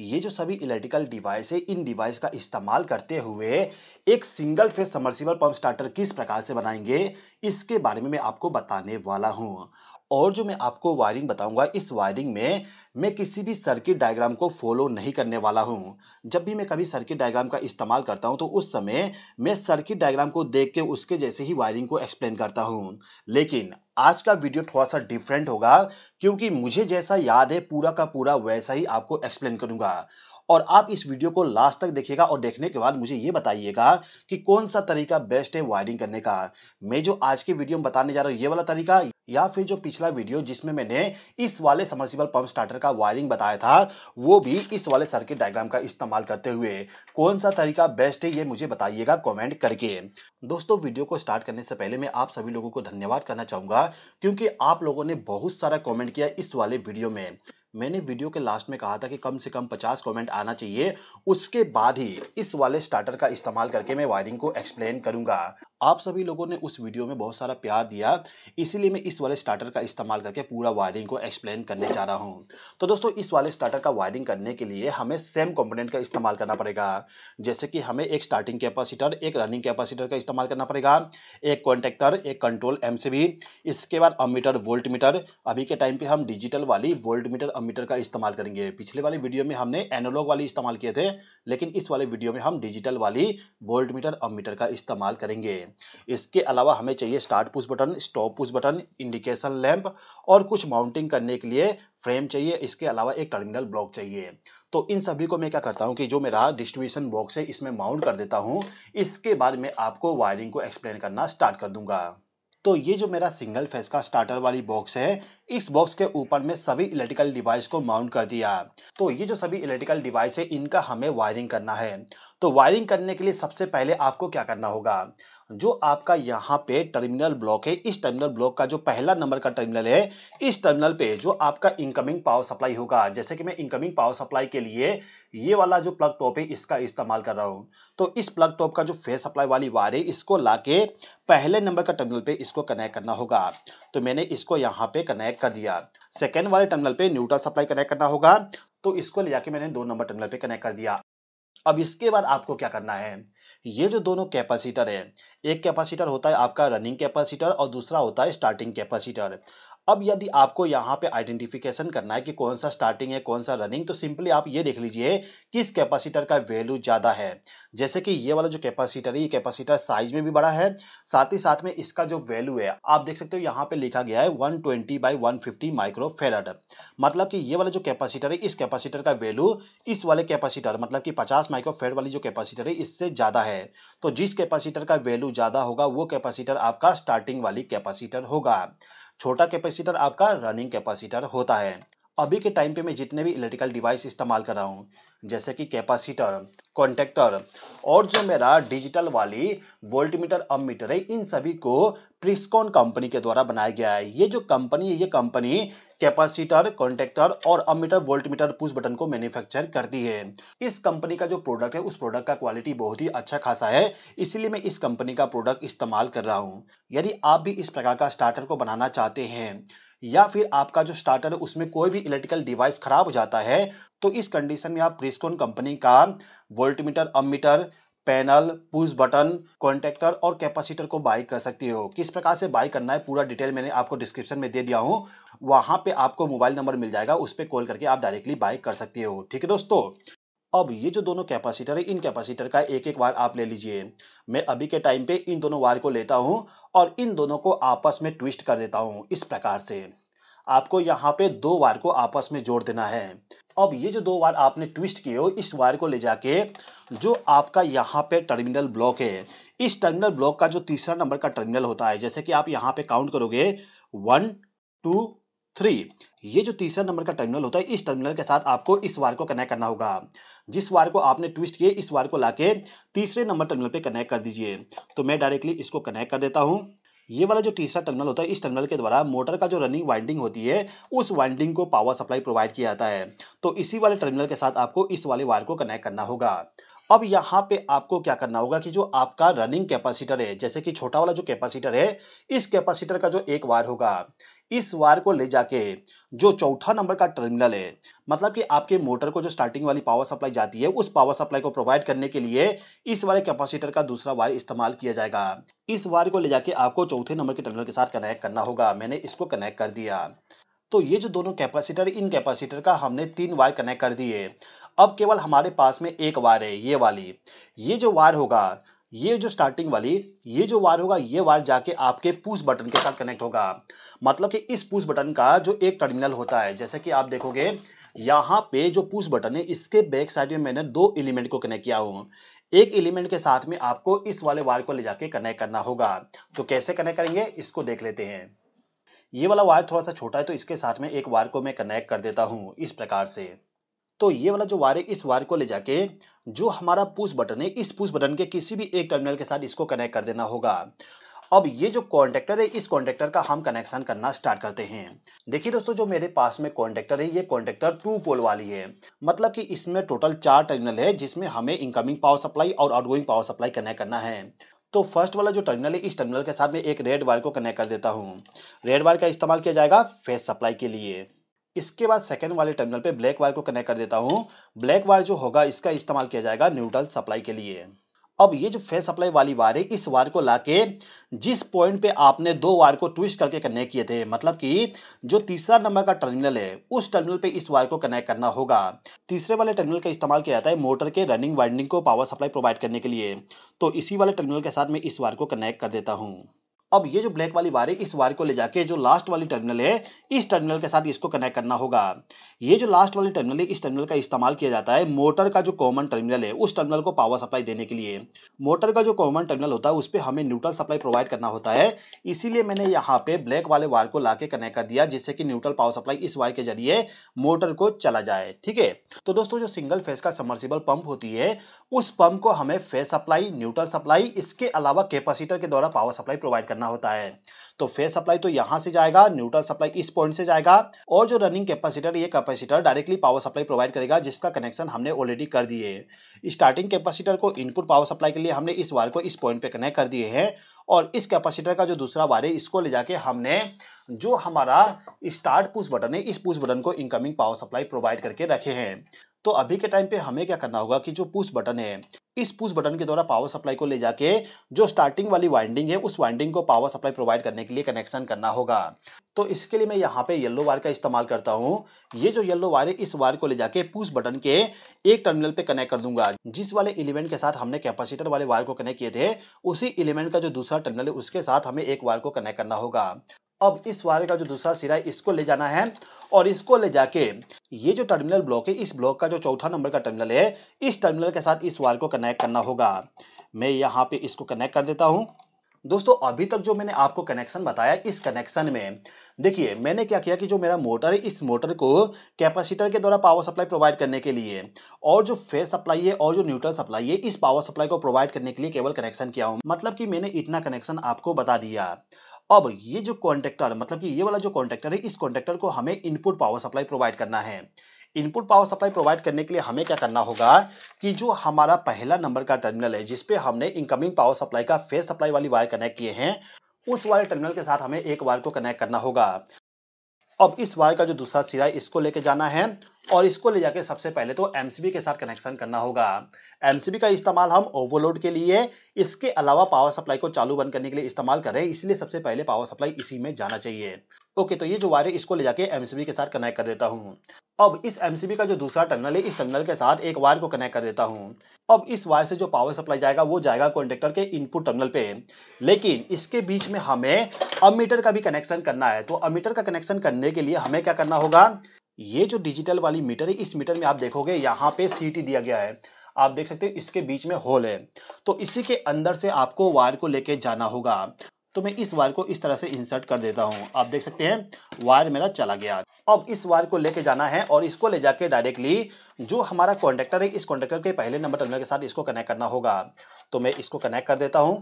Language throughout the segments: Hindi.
ये जो सभी इलेक्ट्रिकल डिवाइस है इन डिवाइस का इस्तेमाल करते हुए एक single phase submersible pump starter किस प्रकार से बनाएंगे इसके बारे में मैं आपको बताने वाला हूं और जो मैं आपको वायरिंग बताऊंगा इस वायरिंग में मैं किसी भी सर्किट डायग्राम को फॉलो नहीं करने वाला हूं जब भी मैं कभी सर्किट डायग्राम का इस्तेमाल करता हूं तो उस समय मैं सर्किट डायग्राम को देख के उसके जैसे ही वायरिंग को एक्सप्लेन करता हूं लेकिन आज का वीडियो थोड़ा सा डिफरेंट होगा क्योंकि मुझे जैसा याद है पूरा का पूरा वैसा ही आपको एक्सप्लेन करूंगा और आप इस वीडियो को लास्ट तक देखिएगा और देखने के बाद मुझे ये बताइएगा कि कौन सा तरीका बेस्ट है वायरिंग करने का मैं जो आज की वीडियो में बताने जा रहा हूँ ये वाला तरीका या फिर जो पिछला वीडियो जिसमें मैंने इस वाले समर्सिबल पंप स्टार्टर का वायरिंग बताया था वो भी इस वाले सर्किट डायग्राम का इस्तेमाल करते हुए कौन सा तरीका बेस्ट है ये मुझे बताइएगा कमेंट करके दोस्तों वीडियो को स्टार्ट करने से पहले मैं आप सभी लोगों को धन्यवाद करना चाहूंगा क्योंकि आप लोगों ने बहुत सारा कॉमेंट किया इस वाले वीडियो में मैंने वीडियो के लास्ट में कहा था कि कम से कम 50 कमेंट आना चाहिए उसके बाद ही इस वाले स्टार्टर का इस्तेमाल करके मैं वायरिंग को एक्सप्लेन करूंगा आप सभी लोगों ने उस वीडियो में बहुत सारा प्यार दिया इसीलिए मैं इस वाले स्टार्टर का इस्तेमाल करके पूरा वायरिंग को एक्सप्लेन करने जा रहा हूँ तो दोस्तों इस वाले स्टार्टर का वायरिंग करने के लिए हमें सेम कंपोनेंट का इस्तेमाल करना पड़ेगा जैसे कि हमें एक स्टार्टिंग कैपेसिटर एक रनिंग कैपेसिटर का इस्तेमाल करना पड़ेगा एक कॉन्टेक्टर एक कंट्रोल एमसीबी इसके बाद अमीटर वोल्ट मीटर अभी के टाइम पे हम डिजिटल वाली वोल्ट मीटर मीटर का इस्तेमाल करेंगे पिछले वाले वीडियो में हमने एनोलॉग वाली इस्तेमाल किए थे लेकिन इस वाले वीडियो में हम डिजिटल वाली वोल्ट मीटर और मीटर का इस्तेमाल करेंगे इसके अलावा हमें चाहिए start push button stop push button indication lamp और कुछ माउंटिंग करने के लिए फ्रेम चाहिए इसके अलावा एक टर्मिनल ब्लॉक चाहिए तो इन सभी को मैं क्या करता हूँ कि जो मेरा डिस्ट्रीब्यूशन बॉक्स है इसमें माउंट कर देता हूँ इसके बाद में आपको वायरिंग को एक्सप्लेन करना स्टार्ट कर दूंगा तो ये जो मेरा सिंगल फेस का स्टार्टर वाली बॉक्स है इस बॉक्स के ऊपर में सभी इलेक्ट्रिकल डिवाइस को माउंट कर दिया तो ये जो सभी इलेक्ट्रिकल डिवाइस है इनका हमें वायरिंग करना है तो वायरिंग करने के लिए सबसे पहले आपको क्या करना होगा जो आपका यहाँ पे टर्मिनल ब्लॉक है इस टर्मिनल ब्लॉक का जो पहला नंबर का टर्मिनल है इस टर्मिनल पे जो आपका इनकमिंग पावर सप्लाई होगा जैसे कि मैं इनकमिंग पावर सप्लाई के लिए ये वाला जो प्लग टॉप है इसका इस्तेमाल कर रहा हूँ तो इस प्लग टॉप का जो फेस सप्लाई वाली वायर है इसको ला पहले नंबर का टर्मिनल पे इसको कनेक्ट करना होगा तो मैंने इसको यहाँ पे कनेक्ट कर दिया सेकेंड वाले टर्मिनल पे न्यूट्रल सप्लाई कनेक्ट करना होगा तो इसको ले जाके मैंने दो नंबर टर्मिनल पे कनेक्ट कर दिया अब इसके बाद आपको क्या करना है ये जो दोनों कैपेसिटर है एक कैपेसिटर होता है आपका रनिंग कैपेसिटर और दूसरा होता है स्टार्टिंग कैपेसिटर अब यदि आपको यहाँ पे आइडेंटिफिकेशन करना है कि कौन सा स्टार्टिंग है कौन सा रनिंग तो सिंपली आप ये देख लीजिए किस कैपेसिटर का वैल्यू ज़्यादा है जैसे कि ये वाला जो कैपेसिटर है ये कैपेसिटर साइज में भी बड़ा है साथ ही साथ में इसका जो वैल्यू है आप देख सकते हो यहाँ पे लिखा गया है one twenty by one microfarad मतलब कि ये वाला जो कैपेसिटर है इस कैपेसिटर का वैल्यू इस वाले कैपेसिटर मतलब कि पचास माइक्रोफेड वाली जो कैपेसिटर है इससे ज़्यादा है तो जिस कैपेसिटर का वैल्यू ज़्यादा होगा वो कैपेसिटर आपका स्टार्टिंग वाली कैपेसिटर होगा छोटा कैपेसिटर आपका रनिंग कैपेसिटर होता है अभी के टाइम पे मैं जितने भी इलेक्ट्रिकल डिवाइस इस्तेमाल कर रहा हूँ जैसे कि कैपेसिटर कॉन्टेक्टर और जो मेरा डिजिटल वाली वोल्टमीटर मीटर अब मीटर है इन सभी को प्रिस्कॉन कंपनी के द्वारा बनाया गया है ये जो कंपनी है ये कंपनी कैपेसिटर कॉन्टेक्टर और अब मीटर वोल्ट पुश बटन को मैन्युफैक्चर करती है इस कंपनी का जो प्रोडक्ट है उस प्रोडक्ट का क्वालिटी बहुत ही अच्छा खासा है इसलिए मैं इस कंपनी का प्रोडक्ट इस्तेमाल कर रहा हूँ यदि आप भी इस प्रकार का स्टार्टर को बनाना चाहते हैं या फिर आपका जो स्टार्टर है उसमें कोई भी इलेक्ट्रिकल डिवाइस खराब हो जाता है तो इस कंडीशन में आप प्रिस्कॉन कंपनी का voltmeter ammeter panel push button contactor और कैपेसिटर को बाई कर सकती हो किस प्रकार से बाई करना है पूरा डिटेल मैंने आपको डिस्क्रिप्शन में दे दिया हूँ वहां पे आपको मोबाइल नंबर मिल जाएगा उस पर कॉल करके आप डायरेक्टली बाई कर सकती हो ठीक है दोस्तों अब ये जो दोनों कैपेसिटर है इन कैपेसिटर का एक एक वायर आप ले लीजिए मैं अभी के टाइम पे इन दोनों वायर को लेता हूँ और इन दोनों को आपस में ट्विस्ट कर देता हूँ इस प्रकार से आपको यहाँ पे दो वायर को आपस में जोड़ देना है अब ये जो दो वायर आपने ट्विस्ट किए हो इस वायर को ले जाके जो आपका यहाँ पे टर्मिनल ब्लॉक है इस टर्मिनल ब्लॉक का जो तीसरा नंबर का टर्मिनल होता है जैसे कि आप यहाँ पे काउंट करोगे वन टू थ्री ये जो तीसरा नंबर का टर्मिनल होता है इस टर्मिनल के साथ आपको इस वार को कनेक्ट करना होगा जिस वार को आपने ट्विस्ट किए इस वार को लाके तीसरे नंबर टर्मिनल पे कनेक्ट कर दीजिए तो मैं डायरेक्टली इसको कनेक्ट कर देता हूँ ये वाला जो तीसरा टर्मिनल होता है इस टर्मिनल के द्वारा मोटर का जो रनिंग वाइंडिंग होती है उस वाइंडिंग को पावर सप्लाई प्रोवाइड किया जाता है तो इसी वाले टर्मिनल के साथ आपको इस वाले वायर को कनेक्ट करना होगा अब यहाँ पे आपको क्या करना होगा कि जो आपका रनिंग कैपेसिटर है जैसे कि छोटा वाला जो कैपेसिटर है इस कैपेसिटर का जो एक वायर होगा इस वायर को ले जाके जो चौथा नंबर का टर्मिनल है मतलब कि आपके मोटर को जो स्टार्टिंग वाली पावर सप्लाई जाती है उस पावर सप्लाई को प्रोवाइड करने के लिए इस वाले कैपेसिटर का दूसरा वायर इस्तेमाल किया जाएगा इस वायर को ले जाके आपको चौथे नंबर के टर्मिनल के साथ कनेक्ट करना होगा मैंने इसको कनेक्ट कर दिया तो ये जो दोनों कैपेसिटर इन कैपेसिटर का हमने तीन वायर कनेक्ट कर दिए अब केवल हमारे पास में एक वायर है ये वाली ये जो वायर होगा ये जो स्टार्टिंग वाली ये जो वायर होगा ये वायर जाके आपके पुश बटन के साथ कनेक्ट होगा मतलब कि इस पुश बटन का जो एक टर्मिनल होता है जैसे कि आप देखोगे यहाँ पे जो पुश बटन है इसके बैक साइड में मैंने दो एलिमेंट को कनेक्ट किया हूँ एक एलिमेंट के साथ में आपको इस वाले वायर को ले जाके कनेक्ट करना होगा तो कैसे कनेक्ट करेंगे इसको देख लेते हैं ये वाला वायर थोड़ा सा छोटा है तो इसके साथ में एक वायर को मैं कनेक्ट कर देता हूँ इस प्रकार से तो ये वाला जो वायर इस वायर को ले जाके जो हमारा पुश बटन है इस पुश बटन के किसी भी एक टर्मिनल के साथ इसको कनेक्ट कर देना होगा अब ये जो कॉन्टेक्टर है इस कॉन्टेक्टर का हम कनेक्शन करना स्टार्ट करते हैं देखिए दोस्तों जो मेरे पास में कॉन्टेक्टर है ये कॉन्टेक्टर टू पोल वाली है मतलब कि इसमें टोटल चार टर्मिनल है जिसमें हमें इनकमिंग पावर सप्लाई और आउटगोइंग पावर सप्लाई कनेक्ट करना है तो फर्स्ट वाला जो टर्मिनल है इस टर्मिनल के साथ में एक रेड वायर को कनेक्ट कर देता हूँ रेड वायर का इस्तेमाल किया जाएगा फेस सप्लाई के लिए इसके बाद सेकेंड वाले टर्मिनल पे ब्लैक वायर को कनेक्ट कर देता हूँ ब्लैक वायर जो होगा इसका इस्तेमाल किया जाएगा न्यूट्रल सप्लाई के लिए अब ये जो फेस सप्लाई वाली वायर है इस वायर को लाके जिस पॉइंट पे आपने दो वायर को ट्विस्ट करके कनेक्ट किए थे मतलब कि जो तीसरा नंबर का टर्मिनल है उस टर्मिनल पे इस वायर को कनेक्ट करना होगा तीसरे वाले टर्मिनल का इस्तेमाल किया जाता है मोटर के रनिंग वाइंडिंग को पावर सप्लाई प्रोवाइड करने के लिए तो इसी वाले टर्मिनल के साथ मैं इस वायर को कनेक्ट कर देता हूँ अब ये जो ब्लैक वाली वायर है इस वायर को ले जाके जो लास्ट वाली टर्मिनल है इस टर्मिनल के साथ इसको कनेक्ट करना होगा ये जो लास्ट वाली टर्मिनल है इस टर्मिनल का इस्तेमाल किया जाता है मोटर का जो कॉमन टर्मिनल है उस टर्मिनल को पावर सप्लाई देने के लिए मोटर का जो कॉमन टर्मिनल होता है उस पर हमें न्यूट्रल सप्लाई प्रोवाइड करना होता है इसीलिए मैंने यहाँ पे ब्लैक वाले वायर को लाके कनेक्ट कर दिया जिससे कि न्यूट्रल पावर सप्लाई इस वायर के जरिए मोटर को चला जाए ठीक है तो दोस्तों जो सिंगल फेस का समर्सिबल पंप होती है उस पंप को हमें फेस सप्लाई न्यूट्रल सप्लाई इसके अलावा कैपेसिटर के द्वारा पावर सप्लाई प्रोवाइड करना होता है तो फेस सप्लाई तो यहां से जाएगा न्यूट्रल सप्लाई इस पॉइंट से जाएगा और जो रनिंग कैपेसिटर ये capacitor directly power supply provide करेगा जिसका कनेक्शन हमने ऑलरेडी कर दिए स्टार्टिंग कैपेसिटर को इनपुट पावर सप्लाई के लिए हमने इस वायर को इस पॉइंट पे कनेक्ट कर दिए हैं और इस कैपेसिटर का जो दूसरा वायर है इसको ले जाके हमने जो हमारा स्टार्ट पुश बटन है इस पुश बटन को इनकमिंग पावर सप्लाई प्रोवाइड करके रखे हैं तो अभी के टाइम पे हमें क्या करना होगा कि जो पुश बटन है इस पुश बटन के द्वारा पावर सप्लाई को ले जाके जो स्टार्टिंग वाली वाइंडिंग है उस वाइंडिंग को पावर सप्लाई प्रोवाइड करने के लिए कनेक्शन करना होगा तो इसके लिए मैं यहाँ पे येलो वायर का इस्तेमाल करता हूँ ये जो येलो वायर है इस वायर को ले जाके पुश बटन के एक टर्मिनल पे कनेक्ट कर दूंगा जिस वाले इलिमेंट के साथ हमने कैपेसिटर वाले वायर को कनेक्ट किए थे उसी इलिमेंट का जो दूसरा टर्मिनल है उसके साथ हमें एक वायर को कनेक्ट करना होगा अब इस वायर का जो दूसरा सिरा है इसको ले जाना है और इसको ले जाके ये जो टर्मिनल ब्लॉक है इस ब्लॉक का जो चौथा नंबर का टर्मिनल है इस टर्मिनल के साथ इस वायर को कनेक्ट करना होगा मैं यहाँ पे इसको कनेक्ट कर देता हूँ दोस्तों अभी तक जो मैंने आपको कनेक्शन बताया इस कनेक्शन में देखिए मैंने क्या किया कि जो मेरा मोटर है इस मोटर को कैपेसिटर के द्वारा पावर सप्लाई प्रोवाइड करने के लिए और जो फेस सप्लाई है और जो न्यूट्रल सप्लाई है इस पावर सप्लाई को प्रोवाइड करने के लिए केवल कनेक्शन किया हूं मतलब कि मैंने इतना कनेक्शन आपको बता दिया अब ये जो कॉन्ट्रेक्टर मतलब कि ये वाला जो कॉन्ट्रेक्टर है इस कॉन्ट्रेक्टर को हमें इनपुट पावर सप्लाई प्रोवाइड करना है इनपुट पावर सप्लाई प्रोवाइड करने के लिए हमें क्या करना होगा कि जो हमारा पहला नंबर का टर्मिनल है जिसपे हमने इनकमिंग पावर सप्लाई का फेस सप्लाई वाली वायर कनेक्ट किए हैं उस वाले टर्मिनल के साथ हमें एक वायर को कनेक्ट करना होगा अब इस वायर का जो दूसरा सिरा इसको लेके जाना है और इसको ले जाके सबसे पहले तो एमसीबी के साथ कनेक्शन करना होगा एमसीबी का इस्तेमाल हम ओवरलोड के लिए इसके अलावा पावर सप्लाई को चालू बंद करने के लिए इस्तेमाल कर रहे हैं इसलिए सबसे पहले पावर सप्लाई इसी में जाना चाहिए ओके तो ये जो वायर है इसको ले जाके एमसीबी के साथ कनेक्ट कर देता हूँ अब इस एमसीबी का जो दूसरा टनल है इस टनल के साथ एक वायर को कनेक्ट कर देता हूँ अब इस वायर से जो पावर सप्लाई जाएगा वो जाएगा कॉन्डेक्टर के इनपुट टर्मिनल पे लेकिन इसके बीच में हमें अमीटर का भी कनेक्शन करना है तो अमीटर का कनेक्शन करने के लिए हमें क्या करना होगा ये जो डिजिटल वाली मीटर है इस मीटर में आप देखोगे यहाँ पे सीटी दिया गया है आप देख सकते हो इसके बीच में होल है तो इसी के अंदर से आपको वायर को लेके जाना होगा तो मैं इस वायर को इस तरह से इंसर्ट कर देता हूं आप देख सकते हैं वायर मेरा चला गया अब इस वायर को लेके जाना है और इसको ले जाके डायरेक्टली जो हमारा कॉन्ट्रेक्टर है इस कॉन्ट्रेक्टर के पहले नंबर टर्मिनल के साथ इसको कनेक्ट करना होगा तो मैं इसको कनेक्ट कर देता हूं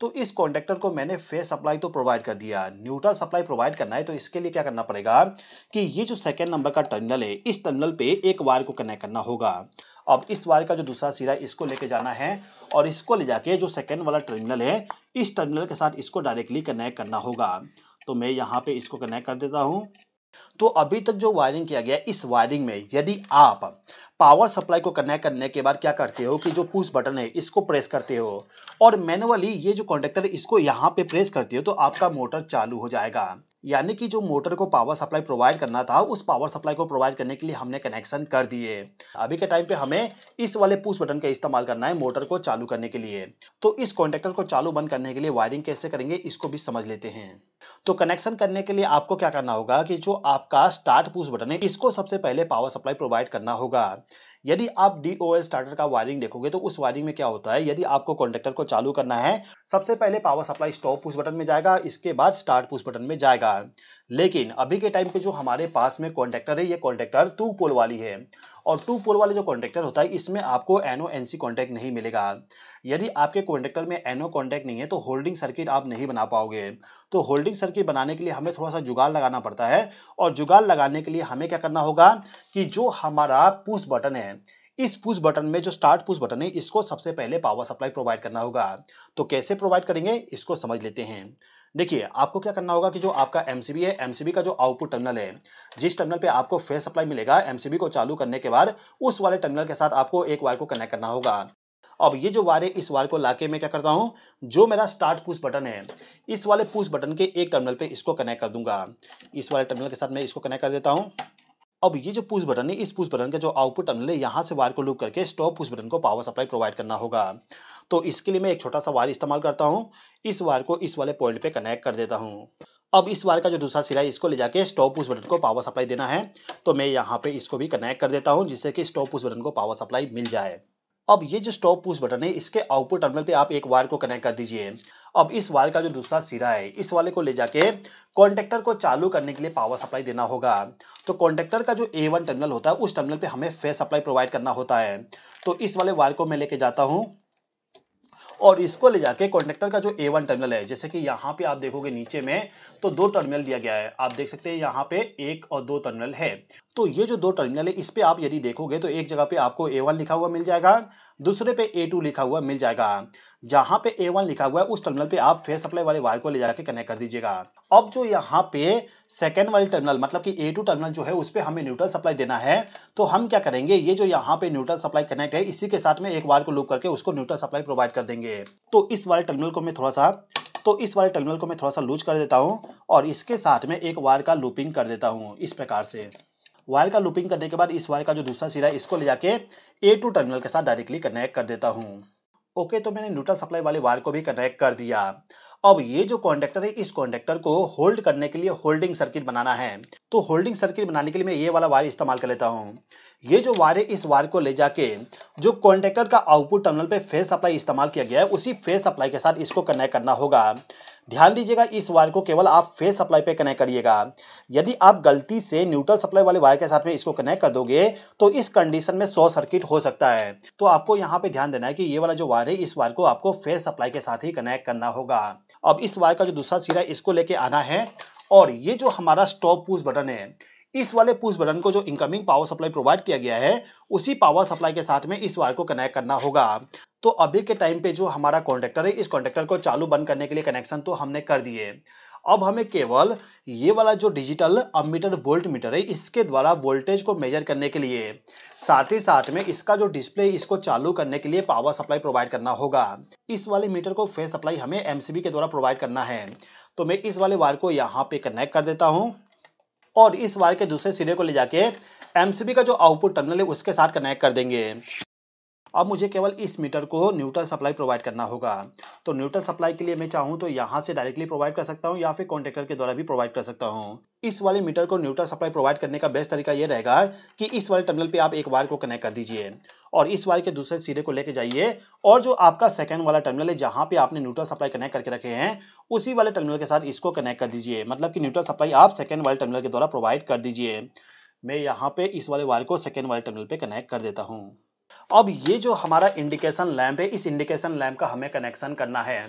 तो इस कॉन्ट्रेक्टर को मैंने फेस सप्लाई तो प्रोवाइड कर दिया न्यूट्रल सप्लाई प्रोवाइड करना है तो इसके लिए क्या करना पड़ेगा कि ये जो सेकेंड नंबर का टर्मिनल है इस टर्मिनल पे एक वायर को कनेक्ट करना होगा अब इस वायर का जो दूसरा सिरा इसको लेके जाना है और इसको ले जाके जो सेकेंड वाला टर्मिनल है इस टर्मिनल के साथ इसको डायरेक्टली कनेक्ट करना होगा तो मैं यहाँ पे इसको कनेक्ट कर देता हूँ तो अभी तक जो वायरिंग किया गया इस वायरिंग में यदि आप पावर सप्लाई को कनेक्ट करने के बाद क्या करते हो कि जो पुश बटन है इसको प्रेस करते हो और मैनुअली ये जो कॉन्टेक्टर इसको यहाँ पे प्रेस करते हो तो आपका मोटर चालू हो जाएगा यानी कि जो मोटर को पावर सप्लाई प्रोवाइड करना था उस पावर सप्लाई को प्रोवाइड करने के लिए हमने कनेक्शन कर दिए अभी के टाइम पे हमें इस वाले पुश बटन का इस्तेमाल करना है मोटर को चालू करने के लिए तो इस कॉन्टेक्टर को चालू बंद करने के लिए वायरिंग कैसे करेंगे इसको भी समझ लेते हैं तो कनेक्शन करने के लिए आपको क्या करना होगा कि जो आपका स्टार्ट पुश बटन है इसको सबसे पहले पावर सप्लाई प्रोवाइड करना होगा यदि आप डी स्टार्टर का वायरिंग देखोगे तो उस वायरिंग में क्या होता है यदि आपको कॉन्टेक्टर को चालू करना है सबसे पहले power supply stop push button में जाएगा इसके बाद स्टार्ट पुश बटन में जाएगा लेकिन अभी के टाइम पे जो हमारे पास में कॉन्ट्रेक्टर है ये कॉन्ट्रेक्टर टू पोल वाली है और टू पोल वाले जो कॉन्ट्रेक्टर होता है इसमें आपको एनओ एनसी कॉन्टेक्ट नहीं मिलेगा यदि आपके कॉन्ट्रेक्टर में एनओ कॉन्टेक्ट नहीं है तो होल्डिंग सर्किट आप नहीं बना पाओगे तो होल्डिंग सर्किट बनाने के लिए हमें थोड़ा सा जुगाड़ लगाना पड़ता है और जुगाड़ लगाने के लिए हमें क्या करना होगा कि जो हमारा पुश बटन है इस पुश बटन में जो स्टार्ट पुश बटन है इसको सबसे पहले पावर सप्लाई प्रोवाइड करना होगा तो कैसे प्रोवाइड करेंगे इसको समझ लेते हैं देखिए आपको क्या करना होगा कि जो आपका एमसीबी है एमसीबी का जो आउटपुट टर्मिनल है जिस टर्मिनल पे आपको फेस सप्लाई मिलेगा एमसीबी को चालू करने के बाद उस वाले टर्मिनल के साथ आपको एक वायर को कनेक्ट करना होगा अब ये जो वायर है इस वायर को लाके मैं क्या करता हूँ जो मेरा स्टार्ट पुश बटन है इस वाले पुश बटन के एक टर्मिनल पे इसको कनेक्ट कर दूंगा इस वाले टर्मिनल के साथ मैं इसको कनेक्ट कर देता हूँ अब ये जो पुश बटन है इस पुश बटन का जो आउटपुट टर्मिनल है यहाँ से वायर को लूप करके स्टॉप पुश बटन को पावर सप्लाई प्रोवाइड करना होगा तो इसके लिए मैं एक छोटा सा वायर इस्तेमाल करता हूँ इस वायर को इस वाले पॉइंट पे कनेक्ट कर देता हूँ अब इस वायर का जो दूसरा सिरा है इसको ले जाके स्टॉप पुश बटन को पावर सप्लाई देना है तो मैं यहाँ पे इसको भी कनेक्ट कर देता हूँ जिससे कि स्टॉप पुश बटन को पावर सप्लाई मिल जाए अब ये जो स्टॉप पुश बटन है इसके आउटपुट टर्मिनल पे आप एक वायर को कनेक्ट कर दीजिए अब इस वायर का जो दूसरा सिरा है इस वाले को ले जाके कॉन्ट्रेक्टर को चालू करने के लिए पावर सप्लाई देना होगा तो कॉन्ट्रेक्टर का जो ए वन टर्मिनल होता है उस टर्मिनल पे हमें फेस सप्लाई प्रोवाइड करना होता है तो इस वाले वायर को मैं लेके जाता हूँ और इसको ले जाके कॉन्ट्रेक्टर का जो ए वन टर्मिनल है जैसे कि यहाँ पे आप देखोगे नीचे में तो दो टर्मिनल दिया गया है आप देख सकते हैं यहाँ पे एक और दो टर्मिनल है तो ये जो दो टर्मिनल है इस पे आप यदि देखोगे तो एक जगह पे आपको ए वन लिखा हुआ मिल जाएगा दूसरे पे ए टू लिखा हुआ मिल जाएगा जहां पे ए वन लिखा हुआ है उस टर्मिनल पे आप फेयर सप्लाई वाले वायर को ले जाकर कनेक्ट कर दीजिएगा अब जो यहाँ पे सेकेंड वाली टर्मिनल मतलब कि ए टू टर्मिनल जो है उस पर हमें न्यूट्रल सप्लाई देना है तो हम क्या करेंगे ये जो यहाँ पे न्यूट्रल सप्लाई कनेक्ट है इसी के साथ में एक वायर को लूप करके उसको न्यूट्रल सप्लाई प्रोवाइड कर देंगे तो इस वाले टर्मिनल को मैं थोड़ा सा तो इस वाले टर्मिनल को मैं थोड़ा सा लूज कर देता हूँ और इसके साथ में एक वायर का लूपिंग कर देता हूँ इस प्रकार से वायर का लूपिंग करने के बाद इस वायर का जो दूसरा सिरा है इसको ले जाके ए टू टर्मिनल के साथ डायरेक्टली कनेक्ट कर देता हूँ ओके तो मैंने न्यूट्रल सप्लाई वाले वायर को भी कनेक्ट कर दिया अब ये जो कॉन्डक्टर है इस कॉन्डक्टर को होल्ड करने के लिए होल्डिंग सर्किट बनाना है तो होल्डिंग सर्किट बनाने के लिए मैं ये वाला वायर इस्तेमाल कर लेता हूँ ये जो वायर है इस वायर को ले जाके जो कॉन्डक्टर का आउटपुट टर्मिनल पे फेस सप्लाई इस्तेमाल किया गया है उसी फेस सप्लाई के साथ इसको कनेक्ट करना होगा ध्यान दीजिएगा इस वायर को केवल आप फेस सप्लाई पे कनेक्ट करिएगा यदि आप गलती से न्यूट्रल सप्लाई वाले वायर के साथ में इसको कनेक्ट कर दोगे तो इस कंडीशन में शॉर्ट सर्किट हो सकता है तो आपको यहाँ पे ध्यान देना है कि ये वाला जो वायर है इस वायर को आपको फेस सप्लाई के साथ ही कनेक्ट करना होगा अब इस वायर का जो दूसरा सिरा है इसको लेके आना है और ये जो हमारा स्टॉप पुश बटन है इस वाले पुश बटन को जो इनकमिंग पावर सप्लाई प्रोवाइड किया गया है उसी पावर सप्लाई के साथ में इस वायर को कनेक्ट करना होगा तो अभी के टाइम पे जो हमारा कॉन्ट्रेक्टर है इस कॉन्ट्रेक्टर को चालू बंद करने के लिए कनेक्शन तो हमने कर दिए अब हमें केवल ये वाला जो डिजिटल अमीटर वोल्ट मीटर है इसके द्वारा वोल्टेज को मेजर करने के लिए साथ ही साथ में इसका जो डिस्प्ले इसको चालू करने के लिए पावर सप्लाई प्रोवाइड करना होगा इस वाले मीटर को फेस सप्लाई हमें एमसीबी के द्वारा प्रोवाइड करना है तो मैं इस वाले वायर को यहाँ पे कनेक्ट कर देता हूँ और इस वायर के दूसरे सिरे को ले जाके एमसीबी का जो आउटपुट टर्मिनल है उसके साथ कनेक्ट कर देंगे अब मुझे केवल इस मीटर को न्यूट्रल सप्लाई प्रोवाइड करना होगा तो न्यूट्रल सप्लाई के लिए मैं चाहूँ तो यहाँ से डायरेक्टली प्रोवाइड कर सकता हूँ या फिर कॉन्ट्रेक्टर के द्वारा भी प्रोवाइड कर सकता हूँ इस वाले मीटर को न्यूट्रल सप्लाई प्रोवाइड करने का बेस्ट तरीका यह रहेगा कि इस वाले टर्मिनल पे आप एक वायर को कनेक्ट कर दीजिए और इस वायर के दूसरे सिरे को लेके जाइए और जो आपका सेकंड वाला टर्मिनल है जहां पे आपने न्यूट्रल सप्लाई कनेक्ट करके रखे हैं उसी वाले टर्मिनल के साथ इसको कनेक्ट कर दीजिए मतलब कि न्यूट्रल सप्लाई आप सेकंड वाले टर्मिनल के द्वारा प्रोवाइड कर दीजिए मैं यहाँ पे इस वाले वायर को सेकेंड वाले टर्मिनल पे कनेक्ट कर देता हूँ अब ये जो हमारा इंडिकेशन लैंप है इस इंडिकेशन लैंप का हमें कनेक्शन करना है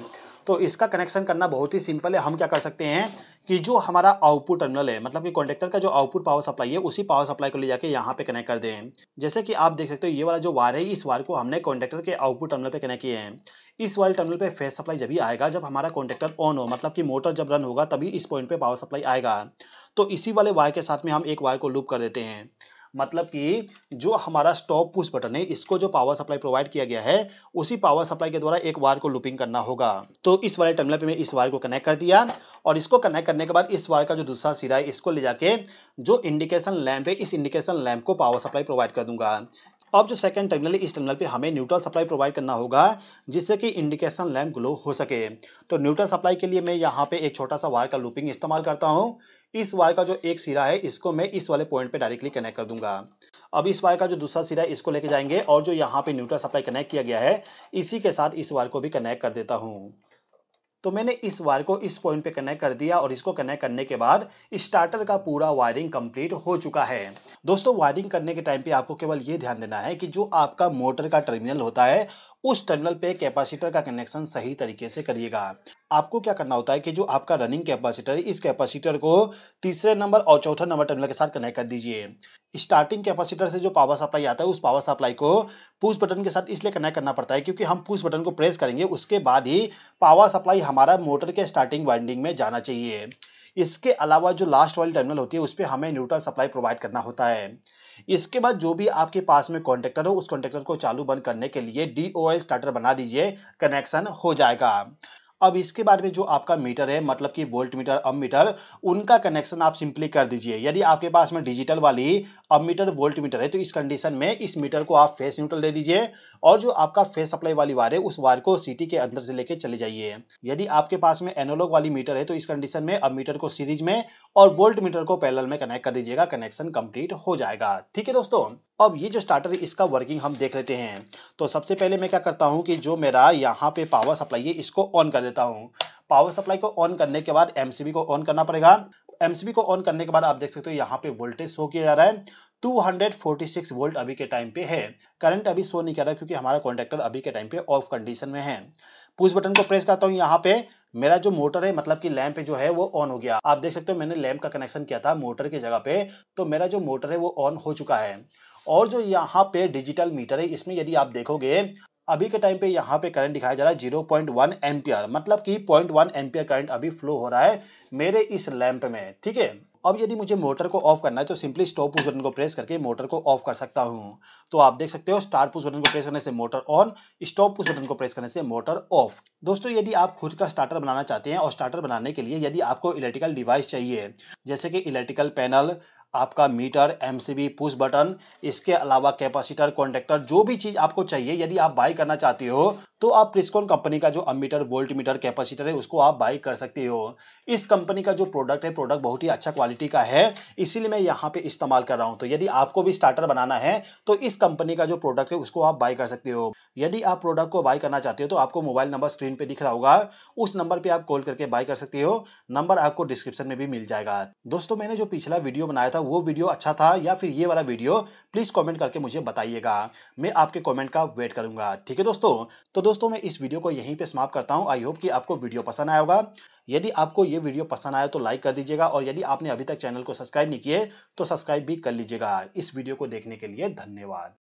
तो इसका कनेक्शन करना बहुत ही सिंपल है हम क्या कर सकते हैं कि जो हमारा आउटपुट टर्मिनल है मतलब कि कॉन्टेक्टर का जो आउटपुट पावर सप्लाई है उसी पावर सप्लाई को ले जाकर यहाँ पे कनेक्ट कर दें जैसे कि आप देख सकते हो ये वाला जो वायर है इस वायर को हमने कॉन्डेक्टर के आउटपुट टर्मिनल पे कनेक्ट किए हैं इस वायर टर्मिनल पे फेस सप्लाई जब आएगा जब हमारा कॉन्टेक्टर ऑन हो मतलब कि मोटर जब रन होगा तभी इस पॉइंट पे पावर सप्लाई आएगा तो इसी वाले वायर के साथ में हम एक वायर को लूप कर देते हैं मतलब कि जो हमारा स्टॉप पुश बटन है इसको जो पावर सप्लाई प्रोवाइड किया गया है उसी पावर सप्लाई के द्वारा एक वायर को लूपिंग करना होगा तो इस वाले टर्मिनल पे मैं इस वायर को कनेक्ट कर दिया और इसको कनेक्ट करने के बाद इस वायर का जो दूसरा सिरा है इसको ले जाके जो इंडिकेशन लैम्प है इस इंडिकेशन लैम्प को पावर सप्लाई प्रोवाइड कर दूंगा अब जो सेकंड टर्मिनल इस टर्मिनल पे हमें न्यूट्रल सप्लाई प्रोवाइड करना होगा जिससे कि इंडिकेशन लैम्प ग्लो हो सके तो न्यूट्रल सप्लाई के लिए मैं यहाँ पे एक छोटा सा वायर का लूपिंग इस्तेमाल करता हूँ इस वायर का जो एक सिरा है इसको मैं इस वाले पॉइंट पे डायरेक्टली कनेक्ट कर दूंगा अब इस वायर का जो दूसरा सिरा है इसको लेके जाएंगे और जो यहाँ पे न्यूट्रल सप्लाई कनेक्ट किया गया है इसी के साथ इस वायर को भी कनेक्ट कर देता हूँ तो मैंने इस वायर को इस पॉइंट पे कनेक्ट कर दिया और इसको कनेक्ट करने के बाद स्टार्टर का पूरा वायरिंग कंप्लीट हो चुका है दोस्तों वायरिंग करने के टाइम पे आपको केवल ये ध्यान देना है कि जो आपका मोटर का टर्मिनल होता है उस टर्मिनल पे कैपेसिटर का कनेक्शन सही तरीके से करिएगा आपको क्या करना होता है कि जो आपका रनिंग कैपेसिटर है इस कैपेसिटर को तीसरे नंबर और चौथे नंबर टर्मिनल के साथ कनेक्ट कर दीजिए स्टार्टिंग कैपेसिटर से जो पावर सप्लाई आता है उस पावर सप्लाई को पुश बटन के साथ इसलिए कनेक्ट करना पड़ता है क्योंकि हम पुश बटन को प्रेस करेंगे उसके बाद ही पावर सप्लाई हमारा मोटर के स्टार्टिंग वाइंडिंग में जाना चाहिए इसके अलावा जो लास्ट वाली टर्मिनल होती है उस पर हमें न्यूट्रल सप्लाई प्रोवाइड करना होता है इसके बाद जो भी आपके पास में कॉन्टेक्टर हो उस कॉन्टेक्टर को चालू बंद करने के लिए डी स्टार्टर बना दीजिए कनेक्शन हो जाएगा अब इसके बाद में जो आपका मीटर है मतलब कि वोल्ट मीटर अब मीटर उनका कनेक्शन आप सिंपली कर दीजिए यदि आपके पास में डिजिटल वाली अब मीटर वोल्ट मीटर है तो इस कंडीशन में इस मीटर को आप फेस न्यूट्रल दे दीजिए और जो आपका फेस सप्लाई वाली वायर है उस वायर को सिटी के अंदर से लेके चले जाइए यदि आपके पास में एनोलॉग वाली मीटर है तो इस कंडीशन में अब मीटर को सीरीज में और वोल्ट मीटर को पैरल में कनेक्ट कर दीजिएगा कनेक्शन कंप्लीट हो जाएगा ठीक है दोस्तों अब ये जो स्टार्टर है इसका वर्किंग हम देख लेते हैं तो सबसे पहले मैं क्या करता हूँ कि जो मेरा यहाँ पे पावर सप्लाई है इसको ऑन कर देता हूँ पावर सप्लाई को ऑन करने के बाद एमसीबी को ऑन करना पड़ेगा एमसीबी को ऑन करने के बाद आप देख सकते हो यहाँ पे वोल्टेज शो किया जा रहा है 246 वोल्ट अभी के टाइम पे है करंट अभी शो नहीं कर रहा क्योंकि हमारा कॉन्ट्रेक्टर अभी के टाइम पे ऑफ कंडीशन में है पुश बटन को प्रेस करता हूँ यहाँ पे मेरा जो मोटर है मतलब कि लैंप जो है वो ऑन हो गया आप देख सकते हो मैंने लैंप का कनेक्शन किया था मोटर की जगह पे तो मेरा जो मोटर है वो ऑन हो चुका है और जो यहाँ पे डिजिटल मीटर है इसमें यदि आप देखोगे अभी के टाइम पे यहाँ पे करंट दिखाया जा रहा है जीरो पॉइंट वन एम्पियर मतलब कि पॉइंट वन एम्पियर करंट अभी फ्लो हो रहा है मेरे इस लैंप में ठीक है अब यदि मुझे मोटर को ऑफ करना है तो सिंपली स्टॉप पुश बटन को प्रेस करके मोटर को ऑफ कर सकता हूँ तो आप देख सकते हो स्टार्ट पुश बटन को प्रेस करने से motor on stop push button को प्रेस करने से मोटर ऑफ दोस्तों यदि आप खुद का स्टार्टर बनाना चाहते हैं और स्टार्टर बनाने के लिए यदि आपको इलेक्ट्रिकल डिवाइस चाहिए जैसे कि इलेक्ट्रिकल पैनल आपका मीटर एमसीबी पुश बटन इसके अलावा कैपेसिटर कॉन्टेक्टर जो भी चीज आपको चाहिए यदि आप बाय करना चाहते हो तो आप प्रिस्कोन कंपनी का जो अमीटर वोल्ट मीटर कैपेसिटर है उसको आप बाय कर सकते हो इस कंपनी का जो प्रोडक्ट है प्रोडक्ट बहुत ही अच्छा क्वालिटी का है इसीलिए मैं यहाँ पे इस्तेमाल कर रहा हूँ तो यदि आपको भी स्टार्टर बनाना है तो इस कंपनी का जो प्रोडक्ट है उसको आप बाय कर सकते हो यदि आप प्रोडक्ट को बाय करना चाहते हो तो आपको मोबाइल नंबर स्क्रीन पे दिख रहा होगा उस नंबर पे आप कॉल करके बाई कर सकते हो नंबर आपको डिस्क्रिप्शन में भी मिल जाएगा दोस्तों मैंने जो पिछला वीडियो बनाया था वो वीडियो अच्छा था या फिर ये वाला वीडियो प्लीज कमेंट करके मुझे बताइएगा मैं आपके कमेंट का वेट करूंगा ठीक है दोस्तों तो दोस्तों मैं इस वीडियो को यहीं पे समाप्त करता हूं आई होप कि आपको वीडियो पसंद आया होगा यदि आपको ये वीडियो पसंद आया तो लाइक कर दीजिएगा और यदि आपने अभी तक चैनल को सब्सक्राइब नहीं किए तो सब्सक्राइब भी कर लीजिएगा इस वीडियो को देखने के लिए धन्यवाद